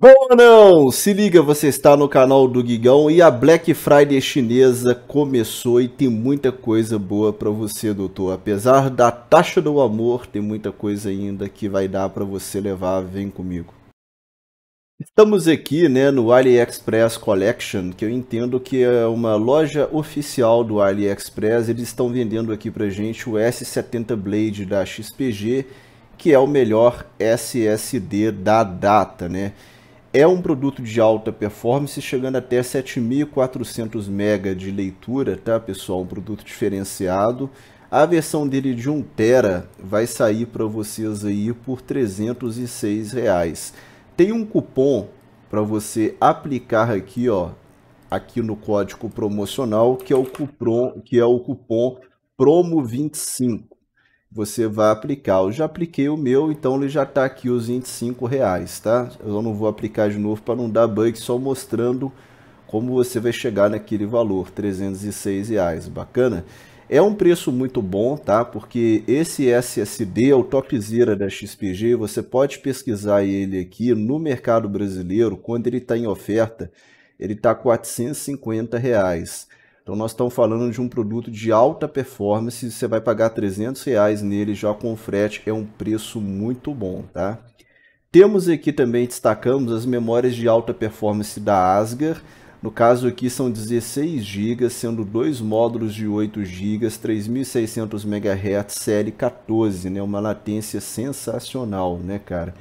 Bom ou não? Se liga, você está no canal do Gigão e a Black Friday chinesa começou e tem muita coisa boa para você, doutor. Apesar da taxa do amor, tem muita coisa ainda que vai dar para você levar. Vem comigo. Estamos aqui né, no AliExpress Collection, que eu entendo que é uma loja oficial do AliExpress. Eles estão vendendo aqui para gente o S70 Blade da XPG, que é o melhor SSD da data, né? é um produto de alta performance, chegando até 7.400 MB de leitura, tá pessoal? Um produto diferenciado. A versão dele de 1 tera vai sair para vocês aí por 306 reais. Tem um cupom para você aplicar aqui, ó, aqui no código promocional, que é o cupom, que é o cupom promo 25 você vai aplicar. Eu já apliquei o meu, então ele já está aqui os 25 reais, tá? Eu não vou aplicar de novo para não dar bug, só mostrando como você vai chegar naquele valor, 306 reais, bacana? É um preço muito bom, tá? Porque esse SSD é o topzera da XPG, você pode pesquisar ele aqui no mercado brasileiro, quando ele está em oferta, ele está 450 reais. Então nós estamos falando de um produto de alta performance, você vai pagar 300 reais nele já com frete, é um preço muito bom, tá? Temos aqui também, destacamos as memórias de alta performance da Asger, no caso aqui são 16 GB, sendo dois módulos de 8 GB, 3600 MHz série 14, né? Uma latência sensacional, né, cara?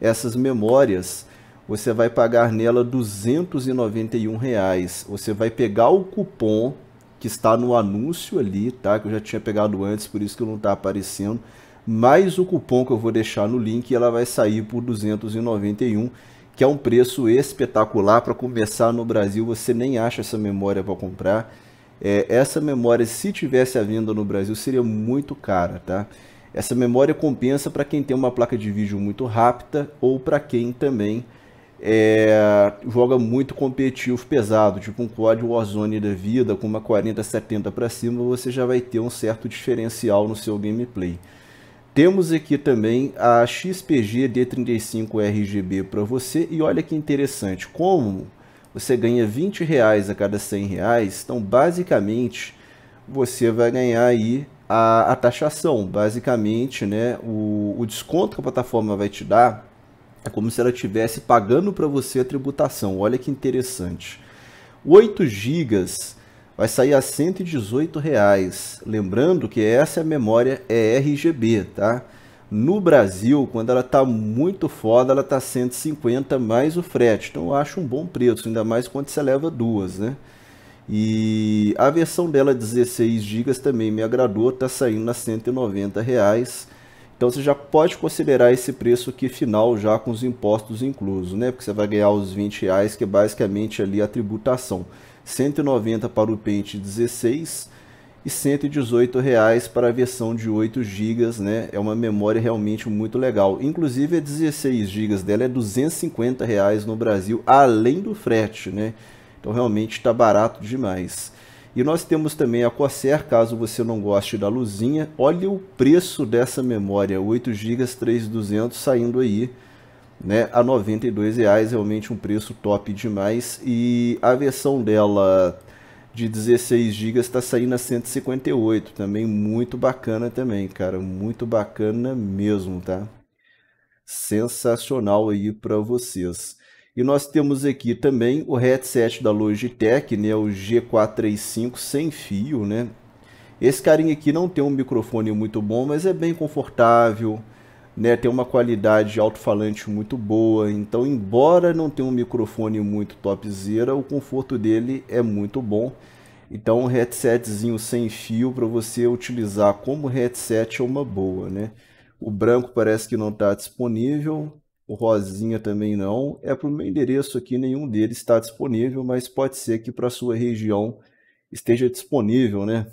Essas memórias você vai pagar nela R$ 291. Reais. Você vai pegar o cupom que está no anúncio ali, tá? Que eu já tinha pegado antes, por isso que não está aparecendo. Mais o cupom que eu vou deixar no link, e ela vai sair por 291, que é um preço espetacular para começar no Brasil. Você nem acha essa memória para comprar. É, essa memória, se tivesse à venda no Brasil, seria muito cara, tá? Essa memória compensa para quem tem uma placa de vídeo muito rápida ou para quem também é, joga muito competitivo pesado, tipo um COD Warzone da vida, com uma 40, 70 para cima, você já vai ter um certo diferencial no seu gameplay. Temos aqui também a XPG D35 RGB para você, e olha que interessante, como você ganha 20 reais a cada 100 reais, então basicamente você vai ganhar aí a, a taxação, basicamente né, o, o desconto que a plataforma vai te dar é como se ela estivesse pagando para você a tributação. Olha que interessante. 8 GB vai sair a R$ 118,00. Lembrando que essa é a memória é RGB, tá? No Brasil, quando ela está muito foda, ela está 150 mais o frete. Então eu acho um bom preço, ainda mais quando você leva duas, né? E a versão dela 16 GB também me agradou, está saindo a R$ 190,00. Então você já pode considerar esse preço aqui final já com os impostos inclusos, né? Porque você vai ganhar os 20 reais, que é basicamente ali a tributação. 190 para o pente 16 e 118 reais para a versão de 8 GB, né? É uma memória realmente muito legal. Inclusive a 16 GB dela é 250 reais no Brasil, além do frete, né? Então realmente está barato demais. E nós temos também a Corsair, caso você não goste da luzinha. Olha o preço dessa memória, 8 GB 3200 saindo aí né, a R$ 92,00, realmente um preço top demais. E a versão dela de 16 GB está saindo a 158, também muito bacana também, cara, muito bacana mesmo, tá? Sensacional aí para vocês. E nós temos aqui também o headset da Logitech, né, o G435 sem fio, né? Esse carinha aqui não tem um microfone muito bom, mas é bem confortável, né? Tem uma qualidade de alto-falante muito boa, então embora não tenha um microfone muito topzera, o conforto dele é muito bom. Então um headsetzinho sem fio para você utilizar como headset é uma boa, né? O branco parece que não está disponível, o Rosinha também não. É para o meu endereço aqui, nenhum deles está disponível, mas pode ser que para sua região esteja disponível, né?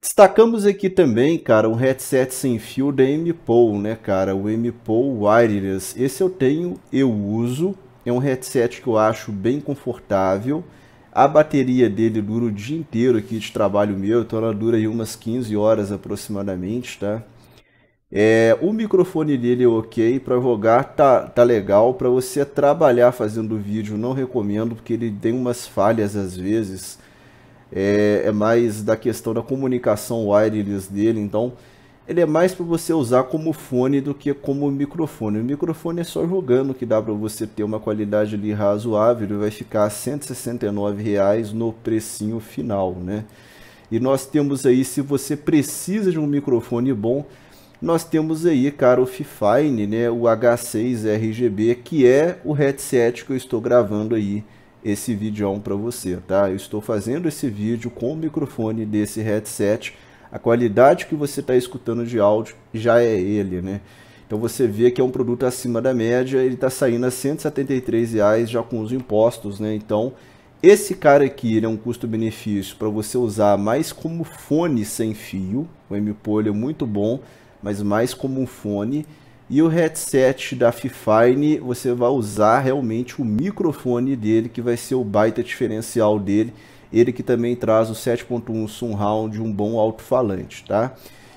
Destacamos aqui também, cara, um headset sem fio da MPOL, né, cara? O MPOL Wireless. Esse eu tenho, eu uso. É um headset que eu acho bem confortável. A bateria dele dura o dia inteiro aqui de trabalho meu, então ela dura aí umas 15 horas aproximadamente, tá? É, o microfone dele é ok para jogar tá, tá legal. Para você trabalhar fazendo vídeo, não recomendo, porque ele tem umas falhas às vezes. É, é mais da questão da comunicação wireless dele, então ele é mais para você usar como fone do que como microfone. O microfone é só jogando que dá para você ter uma qualidade ali razoável, ele vai ficar a 169 reais no precinho final, né? E nós temos aí, se você precisa de um microfone bom, nós temos aí, cara, o Fifine, né, o H6RGB, que é o headset que eu estou gravando aí esse vídeo para você, tá? Eu estou fazendo esse vídeo com o microfone desse headset, a qualidade que você está escutando de áudio já é ele, né? Então você vê que é um produto acima da média, ele está saindo a R$ 173 reais já com os impostos, né? Então esse cara aqui ele é um custo-benefício para você usar mais como fone sem fio, o M-Polio é muito bom, mas mais como um fone. E o headset da Fifine, você vai usar realmente o microfone dele, que vai ser o baita diferencial dele. Ele que também traz o 7.1 surround um bom alto-falante, tá?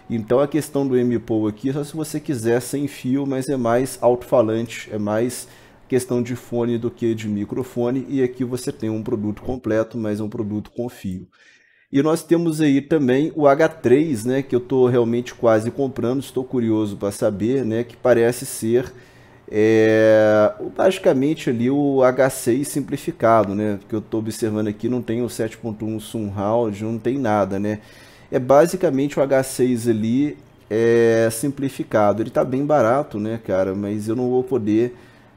Então a questão do MPO aqui é só se você quiser sem fio, mas é mais alto-falante, é mais questão de fone do que de microfone. E aqui você tem um produto completo, mas é um produto com fio. E nós temos aí também o H3, né, que eu estou realmente quase comprando, estou curioso para saber, né, que parece ser é, basicamente ali o H6 simplificado, né, que eu estou observando aqui, não tem o 7.1 Sunround, não tem nada, né. É basicamente o H6 ali é, simplificado. Ele está bem barato, né, cara, mas eu não vou poder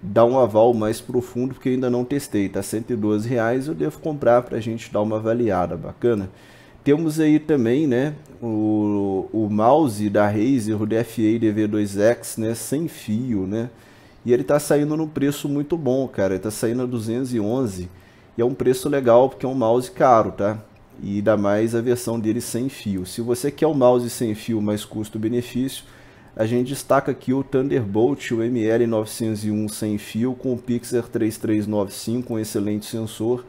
dar um aval mais profundo, porque ainda não testei, tá 112 reais, eu devo comprar para a gente dar uma avaliada bacana. Temos aí também, né, o, o mouse da Razer, o DFA DV2X, né, sem fio, né, e ele tá saindo num preço muito bom, cara, está tá saindo a 211, e é um preço legal, porque é um mouse caro, tá, e ainda mais a versão dele sem fio. Se você quer um mouse sem fio mais custo-benefício, a gente destaca aqui o Thunderbolt, o ML901 sem fio, com o Pixar 3395, um excelente sensor.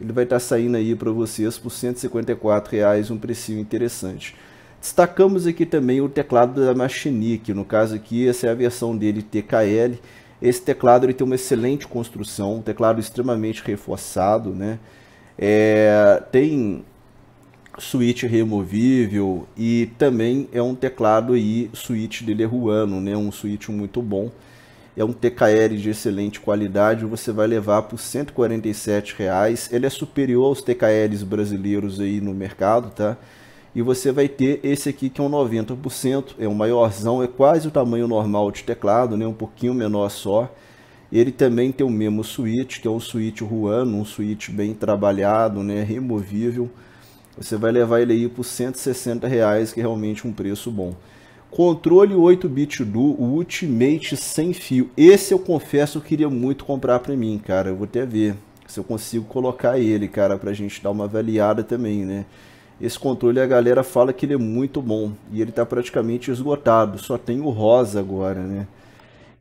Ele vai estar tá saindo aí para vocês por R$ 154,00, um precinho interessante. Destacamos aqui também o teclado da Machinique, no caso aqui essa é a versão dele TKL. Esse teclado ele tem uma excelente construção, um teclado extremamente reforçado, né? É, tem switch removível e também é um teclado aí switch de Leruano, né? Um switch muito bom. É um TKR de excelente qualidade, você vai levar por R$ 147. Reais. Ele é superior aos TKRs brasileiros aí no mercado, tá? E você vai ter esse aqui que é um 90%, é um maiorzão, é quase o tamanho normal de teclado, né? Um pouquinho menor só. Ele também tem o mesmo switch, que é um switch Ruano, um switch bem trabalhado, né? Removível você vai levar ele aí por 160 reais, que é realmente um preço bom. Controle 8-bit do Ultimate sem fio. Esse eu confesso eu queria muito comprar para mim, cara. Eu vou até ver se eu consigo colocar ele, cara, para a gente dar uma avaliada também, né? Esse controle a galera fala que ele é muito bom e ele está praticamente esgotado, só tem o rosa agora, né?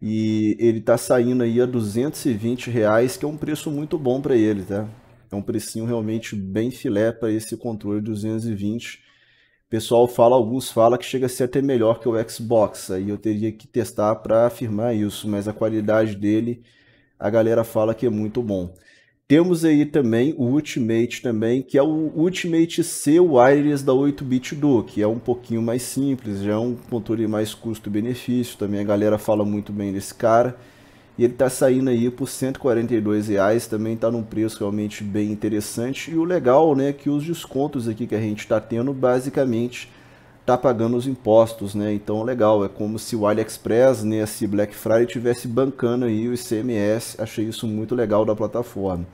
E ele está saindo aí a 220 reais, que é um preço muito bom para ele, tá? É um precinho realmente bem filé para esse controle 220. O pessoal fala, alguns fala que chega a ser até melhor que o Xbox. Aí eu teria que testar para afirmar isso, mas a qualidade dele a galera fala que é muito bom. Temos aí também o Ultimate também, que é o Ultimate C Wireless da 8-bit do, que é um pouquinho mais simples, já é um controle mais custo-benefício, também a galera fala muito bem desse cara. E ele está saindo aí por 142 reais, também está num preço realmente bem interessante. E o legal, né, é que os descontos aqui que a gente está tendo, basicamente, está pagando os impostos, né? Então, legal, é como se o AliExpress, né, se Black Friday tivesse bancando aí o ICMS. Achei isso muito legal da plataforma.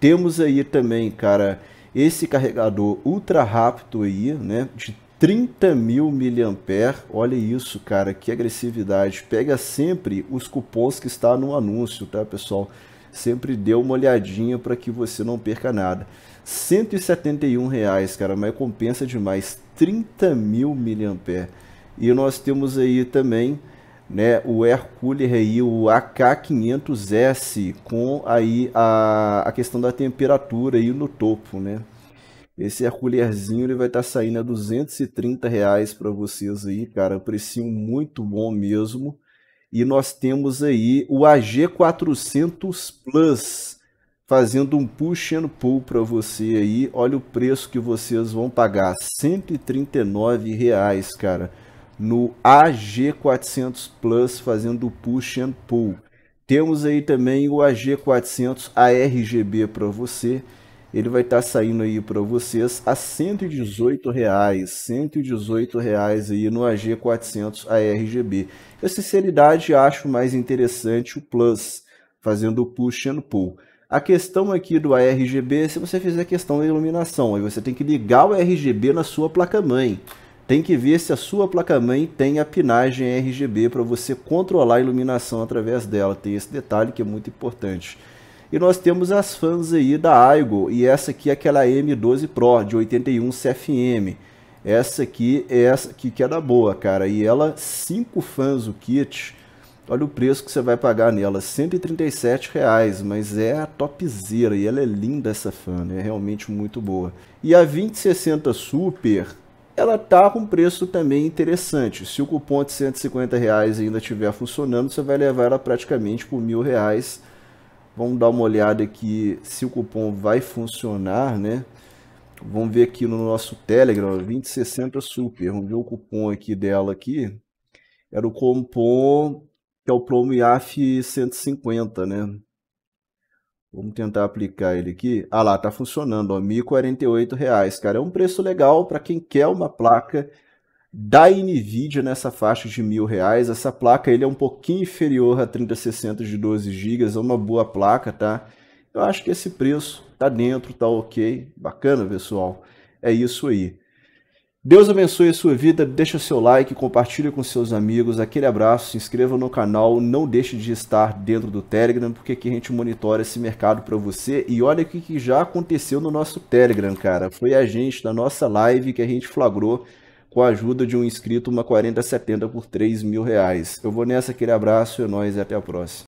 Temos aí também, cara, esse carregador ultra rápido aí, né, de 30 mil miliampere, olha isso, cara, que agressividade. Pega sempre os cupons que está no anúncio, tá, pessoal? Sempre dê uma olhadinha para que você não perca nada. 171 reais, cara, mas compensa demais. 30 mil miliampere. E nós temos aí também, né, o Hercule aí, o AK500S, com aí a, a questão da temperatura aí no topo, né? Esse Herculerzinho ele vai estar tá saindo a 230 reais para vocês aí, cara. Precinho muito bom mesmo. E nós temos aí o AG400 Plus fazendo um push and pull para você aí. Olha o preço que vocês vão pagar, 139 reais, cara, no AG400 Plus fazendo push and pull. Temos aí também o AG400 ARGB para você ele vai estar tá saindo aí para vocês a R$ 118,00, R$ 118,00 aí no AG400 ARGB. Eu, sinceridade, acho mais interessante o Plus, fazendo o push and pull. A questão aqui do ARGB, se você fizer a questão da iluminação, aí você tem que ligar o RGB na sua placa-mãe. Tem que ver se a sua placa-mãe tem a pinagem RGB para você controlar a iluminação através dela. Tem esse detalhe que é muito importante. E nós temos as fãs aí da Aigo, e essa aqui é aquela M12 Pro de 81 CFM. Essa aqui é essa aqui que é da boa, cara. E ela, 5 fãs o kit. Olha o preço que você vai pagar nela, 137 reais, mas é a topzera e ela é linda essa fan, né? é realmente muito boa. E a 2060 Super, ela tá com preço também interessante. Se o cupom de 150 reais ainda estiver funcionando, você vai levar ela praticamente por mil reais Vamos dar uma olhada aqui se o cupom vai funcionar, né? Vamos ver aqui no nosso Telegram, 2060 Super. Vamos ver o cupom aqui dela aqui. Era o cupom que é o PromiAF IAF 150, né? Vamos tentar aplicar ele aqui. Ah lá, tá funcionando, ó, R$ 1.048, cara. É um preço legal para quem quer uma placa da NVIDIA nessa faixa de mil reais. Essa placa ele é um pouquinho inferior a 3060 de 12 GB, é uma boa placa, tá? Eu acho que esse preço tá dentro, tá ok. Bacana, pessoal. É isso aí. Deus abençoe a sua vida, deixa seu like, compartilha com seus amigos, aquele abraço, se inscreva no canal, não deixe de estar dentro do Telegram, porque aqui a gente monitora esse mercado para você. E olha o que já aconteceu no nosso Telegram, cara. Foi a gente, da nossa live, que a gente flagrou com a ajuda de um inscrito, uma 4070 por 3 mil reais. Eu vou nessa, aquele abraço, é nóis e até a próxima.